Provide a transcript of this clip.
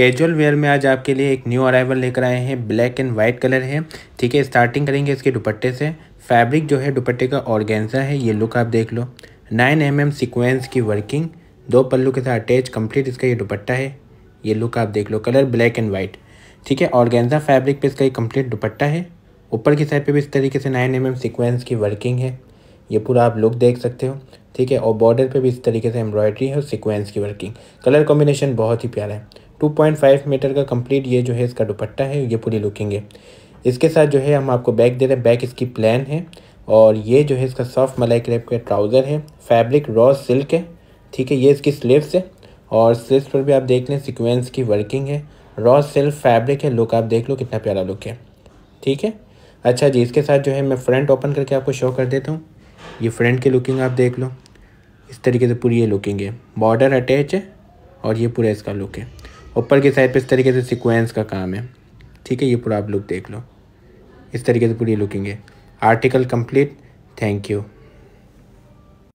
casual wear में आज आपके लिए एक न्यू अराइवल लेकर आए हैं ब्लैक एंड वाइट कलर है ठीक है स्टार्टिंग करेंगे इसके दुपट्टे से फैब्रिक जो है दुपट्टे का ऑर्गेंजा है ये लुक आप देख लो नाइन एम एम सिक्वेंस की वर्किंग दो पल्लू के साथ अटैच कंप्लीट इसका ये दुपट्टा है ये लुक आप देख लो कलर ब्लैक एंड वाइट ठीक है ऑर्गेन्जा फैब्रिक पे इसका ये कंप्लीट दुपट्टा है ऊपर की साइड पे भी इस तरीके से नाइन एम एम सिक्वेंस की वर्किंग है ये पूरा आप लुक देख सकते हो ठीक है और बॉर्डर पे भी इस तरीके से एम्ब्रॉयडरी है और सिक्वेंस की वर्किंग कलर कॉम्बिनेशन बहुत ही प्यारा है 2.5 मीटर का कंप्लीट ये जो है इसका दुपट्टा है ये पूरी लुकिंग है इसके साथ जो है हम आपको बैक दे रहे हैं बैक इसकी प्लान है और ये जो है इसका सॉफ्ट मलाई क्रेप का ट्राउज़र है फैब्रिक रॉ सिल्क है ठीक है ये इसकी स्लीव्स है और स्लीव्स पर भी आप देख लें सिक्वेंस की वर्किंग है रॉ सिल्क फैब्रिक है लुक आप देख लो कितना प्यारा लुक है ठीक है अच्छा जी इसके साथ जो है मैं फ्रंट ओपन करके आपको शो कर देता हूँ ये फ्रंट की लुकिंग आप देख लो इस तरीके से पूरी ये लुकिंग है बॉर्डर अटैच है और ये पूरा इसका लुक है ऊपर की साइड पे इस तरीके से सीक्वेंस का काम है ठीक है ये पूरा आप लुक देख लो इस तरीके से पूरी लुकिंग है आर्टिकल कंप्लीट थैंक यू